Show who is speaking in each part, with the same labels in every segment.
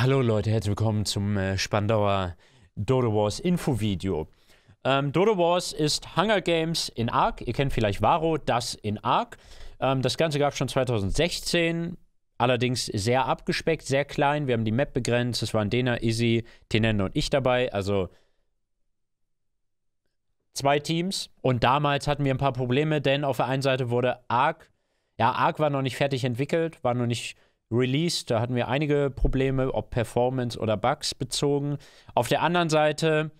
Speaker 1: Hallo Leute, herzlich willkommen zum äh, Spandauer Dodo Wars Infovideo. Ähm, Dodo Wars ist Hunger Games in Ark. Ihr kennt vielleicht Varo, das in Ark. Ähm, das Ganze gab es schon 2016, allerdings sehr abgespeckt, sehr klein. Wir haben die Map begrenzt. Es waren Dena, Izzy, Tenendo und ich dabei. Also zwei Teams. Und damals hatten wir ein paar Probleme, denn auf der einen Seite wurde Ark, ja, Ark war noch nicht fertig entwickelt, war noch nicht released. Da hatten wir einige Probleme, ob Performance oder Bugs bezogen. Auf der anderen Seite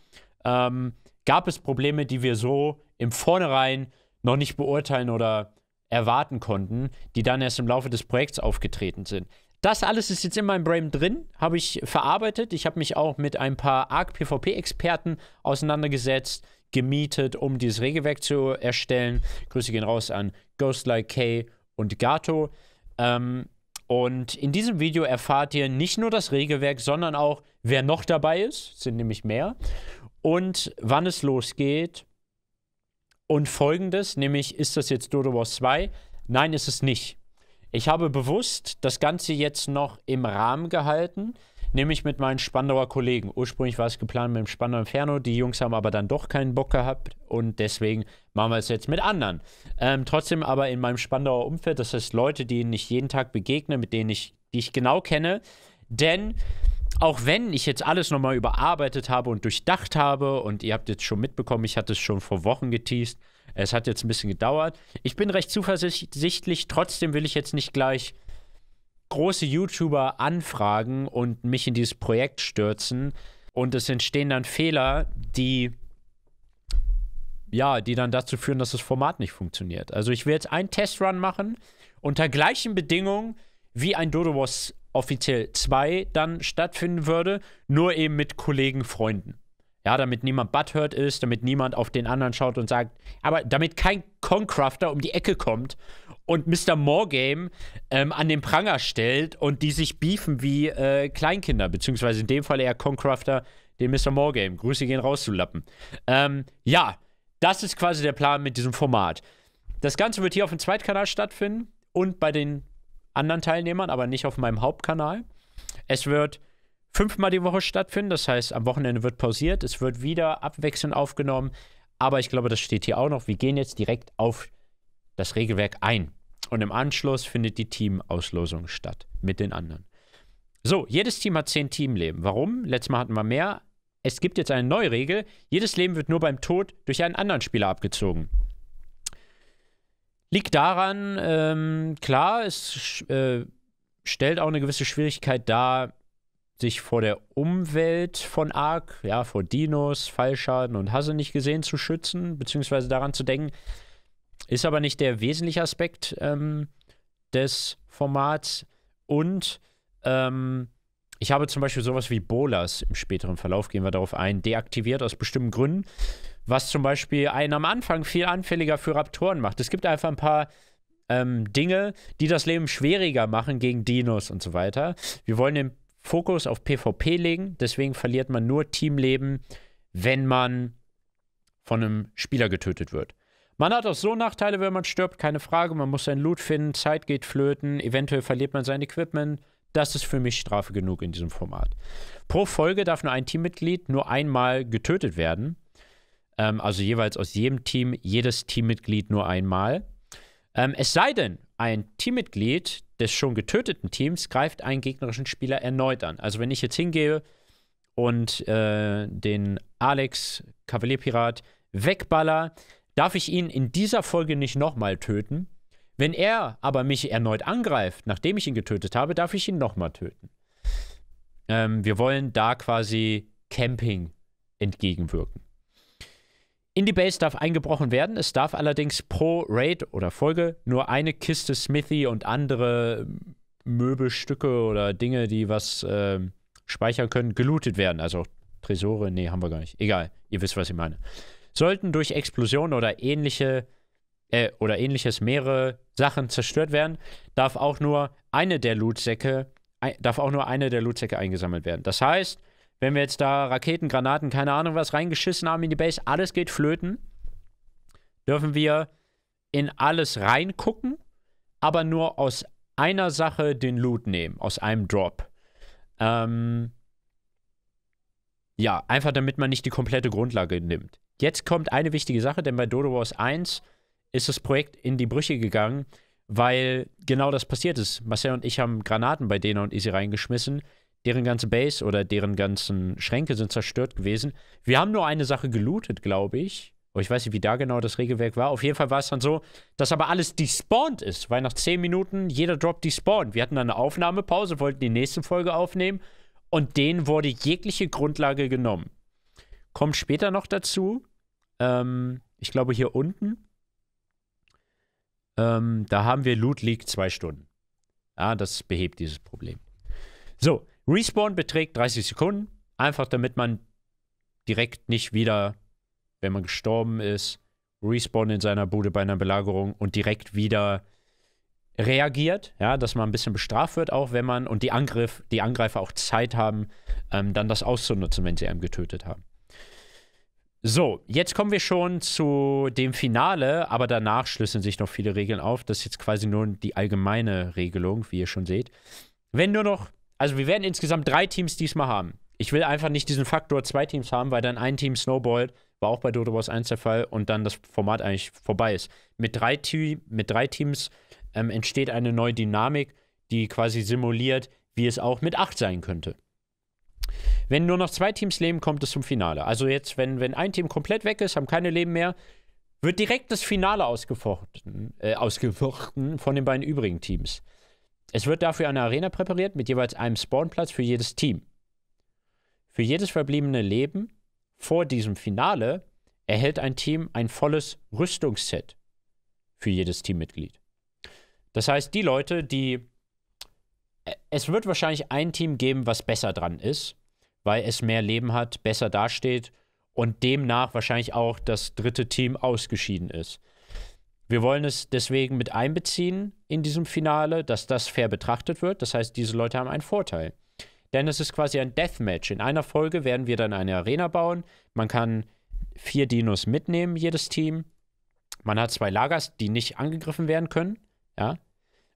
Speaker 1: ähm, gab es Probleme, die wir so im Vornherein noch nicht beurteilen oder erwarten konnten, die dann erst im Laufe des Projekts aufgetreten sind. Das alles ist jetzt in meinem Brain drin, habe ich verarbeitet. Ich habe mich auch mit ein paar ARC-PvP-Experten auseinandergesetzt, gemietet, um dieses Regelwerk zu erstellen. Grüße gehen raus an Ghostlike K und Gato. Ähm, und in diesem Video erfahrt ihr nicht nur das Regelwerk, sondern auch, wer noch dabei ist, sind nämlich mehr, und wann es losgeht. Und folgendes, nämlich ist das jetzt Dodo Wars 2? Nein, ist es nicht. Ich habe bewusst das Ganze jetzt noch im Rahmen gehalten, nämlich mit meinen Spandauer Kollegen. Ursprünglich war es geplant mit dem Spandauer Inferno, die Jungs haben aber dann doch keinen Bock gehabt und deswegen machen wir es jetzt mit anderen. Ähm, trotzdem aber in meinem Spandauer Umfeld, das heißt Leute, die ich jeden Tag begegne, mit denen ich, die ich genau kenne, denn auch wenn ich jetzt alles nochmal überarbeitet habe und durchdacht habe und ihr habt jetzt schon mitbekommen, ich hatte es schon vor Wochen geteased, es hat jetzt ein bisschen gedauert. Ich bin recht zuversichtlich, trotzdem will ich jetzt nicht gleich große YouTuber anfragen und mich in dieses Projekt stürzen. Und es entstehen dann Fehler, die ja, die dann dazu führen, dass das Format nicht funktioniert. Also ich will jetzt einen Testrun machen, unter gleichen Bedingungen, wie ein Dodo Wars offiziell 2 dann stattfinden würde, nur eben mit Kollegen, Freunden. Ja, damit niemand butthurt ist, damit niemand auf den anderen schaut und sagt, aber damit kein Concrafter um die Ecke kommt und Mr. Morgame ähm, an den Pranger stellt und die sich beefen wie äh, Kleinkinder, beziehungsweise in dem Fall eher Concrafter, den Mr. Morgame. Grüße gehen rauszulappen. Ähm, ja, das ist quasi der Plan mit diesem Format. Das Ganze wird hier auf dem Zweitkanal stattfinden und bei den anderen Teilnehmern, aber nicht auf meinem Hauptkanal. Es wird fünfmal die Woche stattfinden. Das heißt, am Wochenende wird pausiert, es wird wieder abwechselnd aufgenommen. Aber ich glaube, das steht hier auch noch. Wir gehen jetzt direkt auf das Regelwerk ein. Und im Anschluss findet die Teamauslosung statt mit den anderen. So, jedes Team hat zehn Teamleben. Warum? Letztes Mal hatten wir mehr. Es gibt jetzt eine neue Regel. Jedes Leben wird nur beim Tod durch einen anderen Spieler abgezogen. Liegt daran, ähm, klar, es äh, stellt auch eine gewisse Schwierigkeit dar, sich vor der Umwelt von Ark, ja, vor Dinos, Fallschaden und Hasse nicht gesehen zu schützen, beziehungsweise daran zu denken, ist aber nicht der wesentliche Aspekt ähm, des Formats. Und ähm, ich habe zum Beispiel sowas wie Bolas im späteren Verlauf, gehen wir darauf ein, deaktiviert aus bestimmten Gründen, was zum Beispiel einen am Anfang viel anfälliger für Raptoren macht. Es gibt einfach ein paar ähm, Dinge, die das Leben schwieriger machen gegen Dinos und so weiter. Wir wollen den Fokus auf PvP legen. Deswegen verliert man nur Teamleben, wenn man von einem Spieler getötet wird. Man hat auch so Nachteile, wenn man stirbt, keine Frage. Man muss sein Loot finden, Zeit geht flöten, eventuell verliert man sein Equipment. Das ist für mich Strafe genug in diesem Format. Pro Folge darf nur ein Teammitglied nur einmal getötet werden. Ähm, also jeweils aus jedem Team, jedes Teammitglied nur einmal. Ähm, es sei denn, ein Teammitglied des schon getöteten Teams greift einen gegnerischen Spieler erneut an. Also wenn ich jetzt hingehe und äh, den Alex Kavalierpirat wegballer, darf ich ihn in dieser Folge nicht nochmal töten. Wenn er aber mich erneut angreift, nachdem ich ihn getötet habe, darf ich ihn nochmal töten. Ähm, wir wollen da quasi Camping entgegenwirken. In die Base darf eingebrochen werden. Es darf allerdings pro Raid oder Folge nur eine Kiste Smithy und andere Möbelstücke oder Dinge, die was äh, speichern können, gelootet werden. Also Tresore, nee, haben wir gar nicht. Egal, ihr wisst, was ich meine. Sollten durch Explosionen oder ähnliche äh, oder ähnliches mehrere Sachen zerstört werden, darf auch nur eine der Lootsäcke ein, darf auch nur eine der Lootsäcke eingesammelt werden. Das heißt, wenn wir jetzt da Raketen, Granaten, keine Ahnung was reingeschissen haben in die Base, alles geht flöten, dürfen wir in alles reingucken, aber nur aus einer Sache den Loot nehmen, aus einem Drop. Ähm, ja, einfach damit man nicht die komplette Grundlage nimmt. Jetzt kommt eine wichtige Sache, denn bei Dodo Wars 1 ist das Projekt in die Brüche gegangen, weil genau das passiert ist. Marcel und ich haben Granaten bei Dena und Easy reingeschmissen, Deren ganze Base oder deren ganzen Schränke sind zerstört gewesen. Wir haben nur eine Sache gelootet, glaube ich. Oh, ich weiß nicht, wie da genau das Regelwerk war. Auf jeden Fall war es dann so, dass aber alles despawned ist, weil nach 10 Minuten jeder Drop despawned. Wir hatten dann eine Aufnahmepause, wollten die nächste Folge aufnehmen und denen wurde jegliche Grundlage genommen. Kommt später noch dazu. Ähm, ich glaube, hier unten. Ähm, da haben wir Loot League 2 Stunden. Ah, das behebt dieses Problem. So, Respawn beträgt 30 Sekunden, einfach damit man direkt nicht wieder, wenn man gestorben ist, respawn in seiner Bude bei einer Belagerung und direkt wieder reagiert, ja, dass man ein bisschen bestraft wird, auch wenn man und die Angriff, die Angreifer auch Zeit haben, ähm, dann das auszunutzen, wenn sie einem getötet haben. So, jetzt kommen wir schon zu dem Finale, aber danach schlüsseln sich noch viele Regeln auf. Das ist jetzt quasi nur die allgemeine Regelung, wie ihr schon seht. Wenn nur noch also wir werden insgesamt drei Teams diesmal haben. Ich will einfach nicht diesen Faktor zwei Teams haben, weil dann ein Team snowballt, war auch bei Dodo Boss 1 der Fall und dann das Format eigentlich vorbei ist. Mit drei, Te mit drei Teams ähm, entsteht eine neue Dynamik, die quasi simuliert, wie es auch mit acht sein könnte. Wenn nur noch zwei Teams leben, kommt es zum Finale. Also jetzt, wenn, wenn ein Team komplett weg ist, haben keine Leben mehr, wird direkt das Finale ausgefochten, äh, ausgefochten von den beiden übrigen Teams. Es wird dafür eine Arena präpariert mit jeweils einem Spawnplatz für jedes Team. Für jedes verbliebene Leben vor diesem Finale erhält ein Team ein volles Rüstungsset für jedes Teammitglied. Das heißt, die Leute, die... Äh, es wird wahrscheinlich ein Team geben, was besser dran ist, weil es mehr Leben hat, besser dasteht und demnach wahrscheinlich auch das dritte Team ausgeschieden ist. Wir wollen es deswegen mit einbeziehen in diesem Finale, dass das fair betrachtet wird. Das heißt, diese Leute haben einen Vorteil. Denn es ist quasi ein Deathmatch. In einer Folge werden wir dann eine Arena bauen. Man kann vier Dinos mitnehmen, jedes Team. Man hat zwei Lagers, die nicht angegriffen werden können. Ja.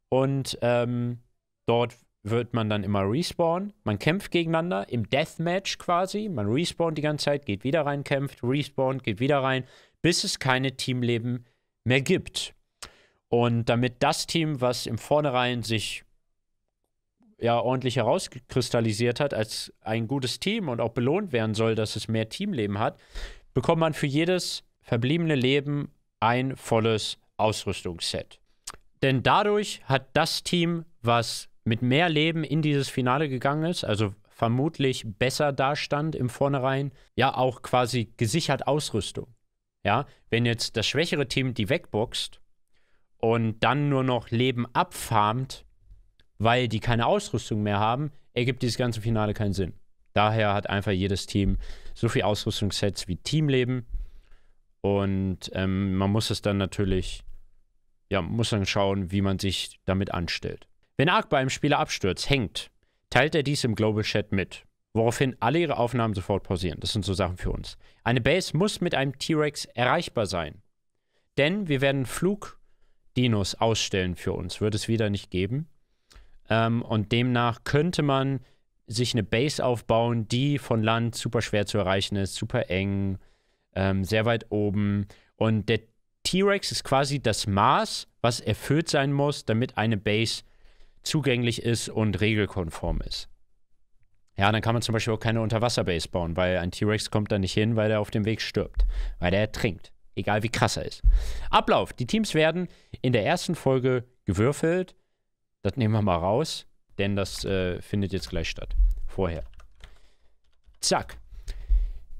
Speaker 1: Und ähm, dort wird man dann immer respawnen. Man kämpft gegeneinander im Deathmatch quasi. Man respawnt die ganze Zeit, geht wieder rein, kämpft, respawnt, geht wieder rein, bis es keine Teamleben mehr gibt. Und damit das Team, was im Vornherein sich ja ordentlich herauskristallisiert hat als ein gutes Team und auch belohnt werden soll, dass es mehr Teamleben hat, bekommt man für jedes verbliebene Leben ein volles Ausrüstungsset. Denn dadurch hat das Team, was mit mehr Leben in dieses Finale gegangen ist, also vermutlich besser dastand im Vornherein, ja auch quasi gesichert Ausrüstung. Ja, wenn jetzt das schwächere Team die wegboxt und dann nur noch Leben abfarmt, weil die keine Ausrüstung mehr haben, ergibt dieses ganze Finale keinen Sinn. Daher hat einfach jedes Team so viel Ausrüstungssets wie Teamleben. Und ähm, man muss es dann natürlich, ja, muss dann schauen, wie man sich damit anstellt. Wenn Ark beim einem Spieler abstürzt, hängt, teilt er dies im Global Chat mit woraufhin alle ihre Aufnahmen sofort pausieren. Das sind so Sachen für uns. Eine Base muss mit einem T-Rex erreichbar sein. Denn wir werden Flugdinos ausstellen für uns. Wird es wieder nicht geben. Ähm, und demnach könnte man sich eine Base aufbauen, die von Land super schwer zu erreichen ist, super eng, ähm, sehr weit oben. Und der T-Rex ist quasi das Maß, was erfüllt sein muss, damit eine Base zugänglich ist und regelkonform ist. Ja, dann kann man zum Beispiel auch keine Unterwasserbase bauen, weil ein T-Rex kommt da nicht hin, weil er auf dem Weg stirbt, weil er ertrinkt. Egal wie krass er ist. Ablauf. Die Teams werden in der ersten Folge gewürfelt. Das nehmen wir mal raus, denn das äh, findet jetzt gleich statt. Vorher. Zack.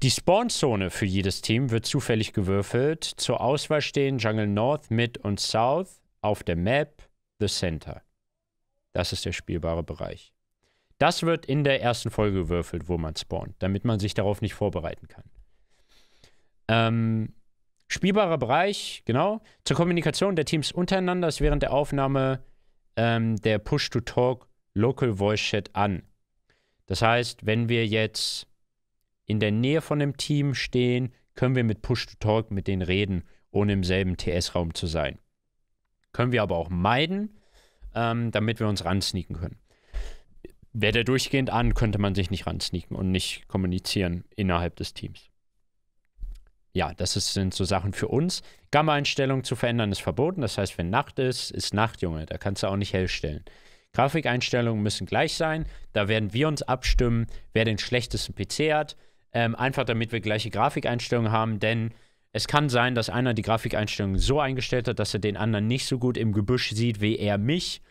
Speaker 1: Die Spawnzone für jedes Team wird zufällig gewürfelt. Zur Auswahl stehen Jungle North, Mid und South auf der Map The Center. Das ist der spielbare Bereich. Das wird in der ersten Folge gewürfelt, wo man spawnt, damit man sich darauf nicht vorbereiten kann. Ähm, spielbarer Bereich, genau. Zur Kommunikation der Teams untereinander ist während der Aufnahme ähm, der Push-to-Talk Local Voice Chat an. Das heißt, wenn wir jetzt in der Nähe von dem Team stehen, können wir mit Push-to-Talk mit denen reden, ohne im selben TS-Raum zu sein. Können wir aber auch meiden, ähm, damit wir uns ransneaken können wäre der durchgehend an, könnte man sich nicht ransneaken und nicht kommunizieren innerhalb des Teams. Ja, das ist, sind so Sachen für uns. Gamma-Einstellung zu verändern ist verboten. Das heißt, wenn Nacht ist, ist Nacht, Junge. Da kannst du auch nicht hell stellen. Grafikeinstellungen müssen gleich sein. Da werden wir uns abstimmen, wer den schlechtesten PC hat. Ähm, einfach damit wir gleiche Grafikeinstellungen haben, denn es kann sein, dass einer die Grafikeinstellungen so eingestellt hat, dass er den anderen nicht so gut im Gebüsch sieht wie er mich.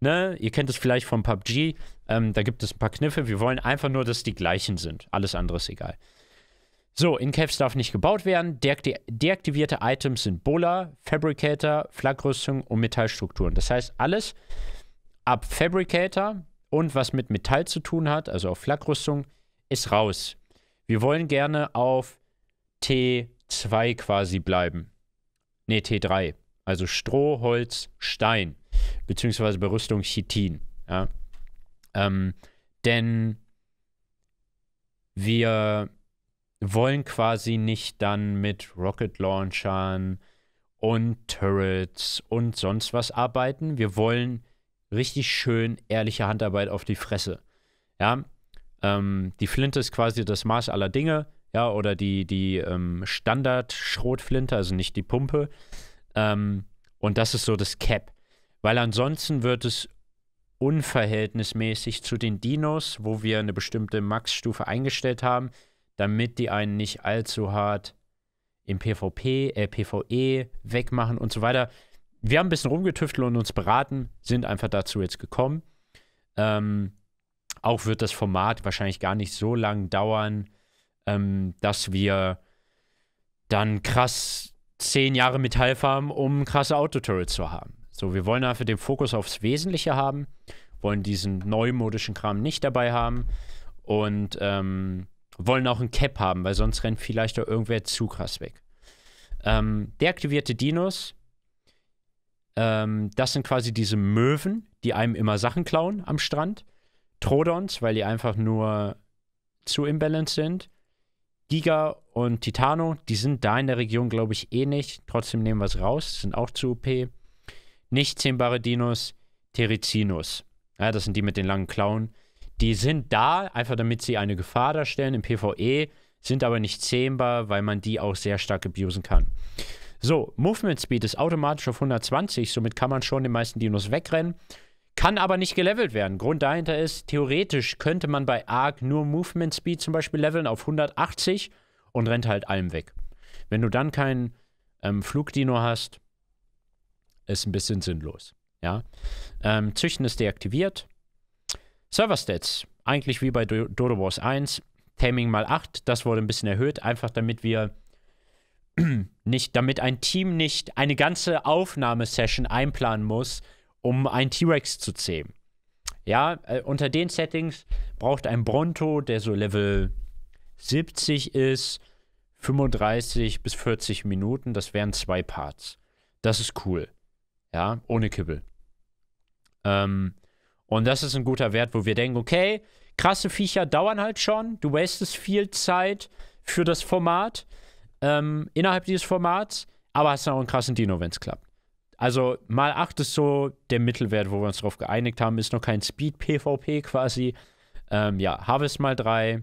Speaker 1: Ne? Ihr kennt es vielleicht vom PUBG, ähm, da gibt es ein paar Kniffe. Wir wollen einfach nur, dass die gleichen sind. Alles andere ist egal. So, in Caves darf nicht gebaut werden. Deakti deaktivierte Items sind Bola, Fabricator, Flakrüstung und Metallstrukturen. Das heißt, alles ab Fabricator und was mit Metall zu tun hat, also auf Flakrüstung, ist raus. Wir wollen gerne auf T2 quasi bleiben. Ne, T3. Also Stroh, Holz, Stein. Beziehungsweise Berüstung Chitin. Ja. Ähm, denn wir wollen quasi nicht dann mit Rocket Launchern und Turrets und sonst was arbeiten. Wir wollen richtig schön ehrliche Handarbeit auf die Fresse. Ja, ähm, die Flinte ist quasi das Maß aller Dinge, ja, oder die, die ähm, Standard-Schrotflinte, also nicht die Pumpe. Ähm, und das ist so das Cap. Weil ansonsten wird es unverhältnismäßig zu den Dinos, wo wir eine bestimmte Max-Stufe eingestellt haben, damit die einen nicht allzu hart im PvP, äh, PvE wegmachen und so weiter. Wir haben ein bisschen rumgetüftelt und uns beraten, sind einfach dazu jetzt gekommen. Ähm, auch wird das Format wahrscheinlich gar nicht so lang dauern, ähm, dass wir dann krass zehn Jahre Metall farmen, um krasse Autoturrets zu haben. So, wir wollen einfach den Fokus aufs Wesentliche haben, wollen diesen neumodischen Kram nicht dabei haben und ähm, wollen auch ein Cap haben, weil sonst rennt vielleicht auch irgendwer zu krass weg. Ähm, deaktivierte Dinos, ähm, das sind quasi diese Möwen, die einem immer Sachen klauen am Strand. Trodons, weil die einfach nur zu imbalanced sind. Giga und Titano, die sind da in der Region, glaube ich, eh nicht. Trotzdem nehmen wir es raus, sind auch zu OP nicht Dinos, Terizinus. Ja, das sind die mit den langen Klauen. Die sind da, einfach damit sie eine Gefahr darstellen im PvE, sind aber nicht zähmbar, weil man die auch sehr stark abusen kann. So, Movement Speed ist automatisch auf 120, somit kann man schon den meisten Dinos wegrennen. Kann aber nicht gelevelt werden. Grund dahinter ist, theoretisch könnte man bei Ark nur Movement Speed zum Beispiel leveln auf 180 und rennt halt allem weg. Wenn du dann keinen ähm, Flugdino hast, ist ein bisschen sinnlos. Ja. Ähm, Züchten ist deaktiviert. Server Stats, eigentlich wie bei Do Dodo Wars 1. Taming mal 8, das wurde ein bisschen erhöht, einfach damit wir nicht, damit ein Team nicht eine ganze Aufnahmesession einplanen muss, um einen T-Rex zu zähmen. Ja, äh, unter den Settings braucht ein Bronto, der so Level 70 ist, 35 bis 40 Minuten. Das wären zwei Parts. Das ist cool. Ja, ohne Kibbel. Ähm, und das ist ein guter Wert, wo wir denken, okay, krasse Viecher dauern halt schon. Du wastest viel Zeit für das Format, ähm, innerhalb dieses Formats, aber hast dann auch einen krassen Dino, wenn es klappt. Also mal 8 ist so der Mittelwert, wo wir uns darauf geeinigt haben. Ist noch kein Speed-PvP quasi. Ähm, ja, Harvest mal 3.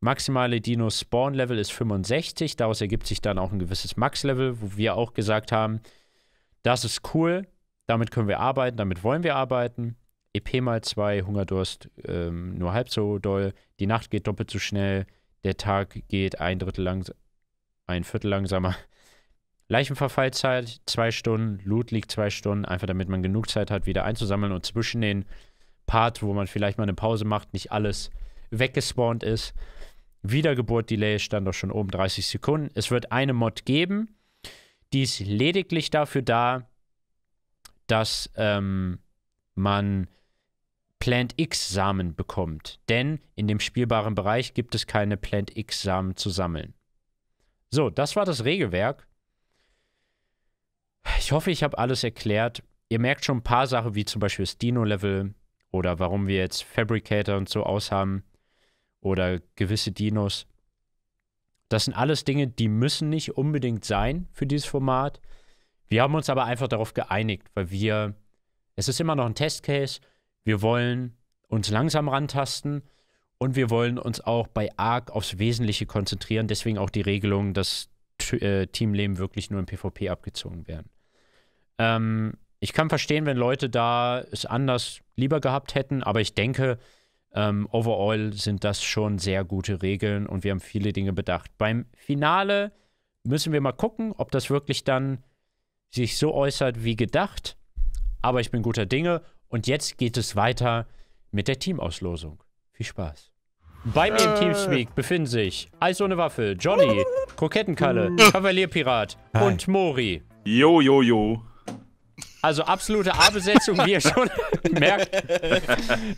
Speaker 1: Maximale Dino-Spawn-Level ist 65. Daraus ergibt sich dann auch ein gewisses Max-Level, wo wir auch gesagt haben, das ist cool, damit können wir arbeiten, damit wollen wir arbeiten. EP mal zwei, Hungerdurst ähm, nur halb so doll, die Nacht geht doppelt so schnell, der Tag geht ein Drittel langsamer, ein Viertel langsamer. Leichenverfallzeit zwei Stunden, Loot liegt zwei Stunden, einfach damit man genug Zeit hat, wieder einzusammeln und zwischen den Parts, wo man vielleicht mal eine Pause macht, nicht alles weggespawnt ist. Wiedergeburt-Delay stand doch schon oben 30 Sekunden. Es wird eine Mod geben, die ist lediglich dafür da, dass ähm, man Plant X-Samen bekommt. Denn in dem spielbaren Bereich gibt es keine Plant X-Samen zu sammeln. So, das war das Regelwerk. Ich hoffe, ich habe alles erklärt. Ihr merkt schon ein paar Sachen, wie zum Beispiel das Dino-Level oder warum wir jetzt Fabricator und so aushaben oder gewisse Dinos. Das sind alles Dinge, die müssen nicht unbedingt sein für dieses Format. Wir haben uns aber einfach darauf geeinigt, weil wir, es ist immer noch ein Testcase, wir wollen uns langsam rantasten und wir wollen uns auch bei ARC aufs Wesentliche konzentrieren. Deswegen auch die Regelung, dass äh, Teamleben wirklich nur im PvP abgezogen werden. Ähm, ich kann verstehen, wenn Leute da es anders lieber gehabt hätten, aber ich denke, um, ähm, overall sind das schon sehr gute Regeln und wir haben viele Dinge bedacht. Beim Finale müssen wir mal gucken, ob das wirklich dann sich so äußert wie gedacht. Aber ich bin guter Dinge und jetzt geht es weiter mit der Teamauslosung. Viel Spaß. Bei mir äh. im Teamspeak befinden sich Eis ohne Waffe, Johnny, Krokettenkalle, Kavalierpirat und Mori. Jo, jo, jo. Also absolute A-Besetzung, wie ihr schon merkt.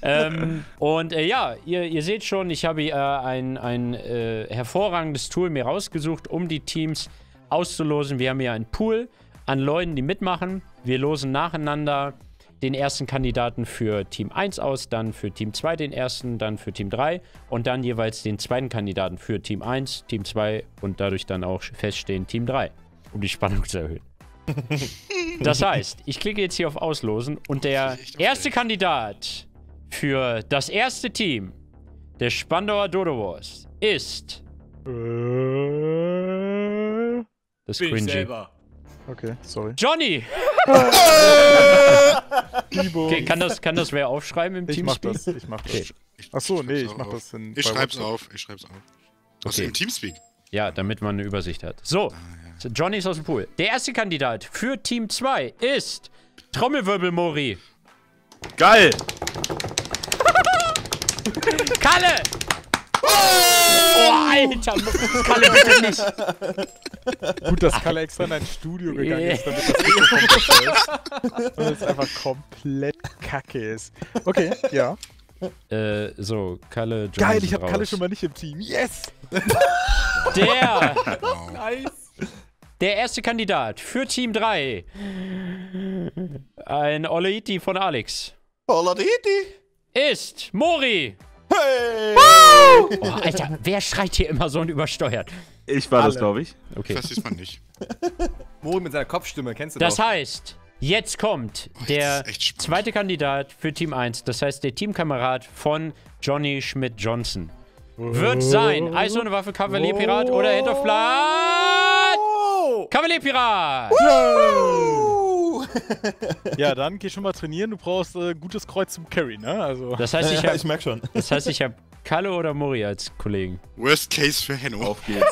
Speaker 1: ähm, und äh, ja, ihr, ihr, seht schon, ich habe äh, ein, ein äh, hervorragendes Tool mir rausgesucht, um die Teams auszulosen. Wir haben hier einen Pool an Leuten, die mitmachen. Wir losen nacheinander den ersten Kandidaten für Team 1 aus, dann für Team 2 den ersten, dann für Team 3 und dann jeweils den zweiten Kandidaten für Team 1, Team 2 und dadurch dann auch feststehen Team 3, um die Spannung zu erhöhen. Das heißt, ich klicke jetzt hier auf Auslosen und der erste Kandidat für das erste Team der Spandauer Dodo Wars ist... Das ist cringy. Okay, sorry. Johnny! okay, kann das, kann das wer aufschreiben im ich Teamspeak? Mach das, ich mach das. Okay. Achso, nee, ich mach das in. Ich schreib's auf, ich schreib's auf. Was im Teamspeak? Ja, damit man eine Übersicht hat. So, ah, ja. So, Johnny ist aus dem Pool. Der erste Kandidat für Team 2 ist Trommelwirbel Mori. Geil! Kalle! Oh, Alter! Kalle, bitte nicht! Gut, dass Kalle extra in ein Studio gegangen ist, damit das nicht ist. Und es einfach komplett kacke ist. Okay, ja. Äh, so, Kalle, Johnny Geil, ich hab raus. Kalle schon mal nicht im Team. Yes! Der! nice! Der erste Kandidat für Team 3. Ein Oleiti von Alex. Oleiti? Ist Mori. Hey! Wow! Oh, Alter, wer schreit hier immer so und übersteuert? Ich war Alle. das, glaube ich. Okay. Das ist man nicht. Mori mit seiner Kopfstimme, kennst du das? Das heißt, jetzt kommt oh, der zweite Kandidat für Team 1. Das heißt, der Teamkamerad von Johnny Schmidt-Johnson wird sein Eis ohne Waffe, Kavalier, Pirat oder Hinterflat. Kavalierpirat! ja, dann geh schon mal trainieren. Du brauchst äh, gutes Kreuz zum Carry, ne? Also. Das heißt, ich, ja, ich merk schon. Das heißt, ich habe Kalle oder Mori als Kollegen. Worst Case für Henno. Auf geht's.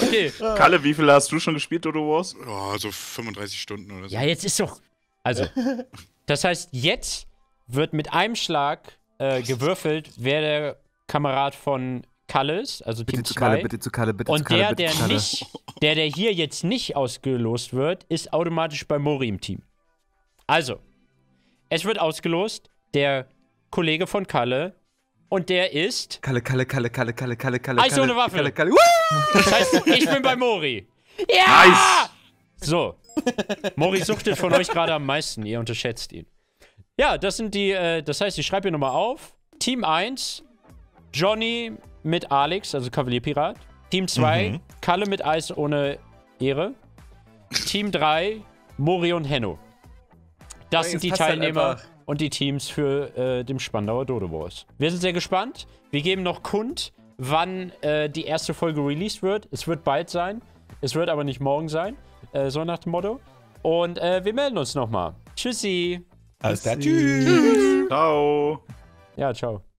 Speaker 1: okay. Kalle, wie viel hast du schon gespielt, Dodo Wars? Oh, so 35 Stunden oder so. Ja, jetzt ist doch. Also, das heißt, jetzt wird mit einem Schlag äh, gewürfelt, wer der Kamerad von Kalle ist, also bitte Team zu Kalle, bitte zu Kalle, bitte Und zu Kalle, der, der Kalle. nicht, der, der hier jetzt nicht ausgelost wird, ist automatisch bei Mori im Team. Also, es wird ausgelost, der Kollege von Kalle und der ist. Kalle, Kalle, Kalle, Kalle, Kalle, Kalle, Kalle. Eis ohne Waffe. Kalle, Kalle. Das heißt, ich bin bei Mori. Ja! Nice! So. Mori suchtet von euch gerade am meisten, ihr unterschätzt ihn. Ja, das sind die, äh, das heißt, ich schreibe hier nochmal auf. Team 1, Johnny mit Alex, also Kavalierpirat. Team 2, mhm. Kalle mit Eis ohne Ehre. Team 3, Mori und Henno.
Speaker 2: Das ja, sind die halt Teilnehmer
Speaker 1: und die Teams für äh, den Spandauer Dodo Wars. Wir sind sehr gespannt. Wir geben noch kund, wann äh, die erste Folge released wird. Es wird bald sein. Es wird aber nicht morgen sein. Äh, so nach dem Motto. Und äh, wir melden uns nochmal. Tschüssi. Alles klar, tschüss. tschüss. Ciao. Ja, ciao.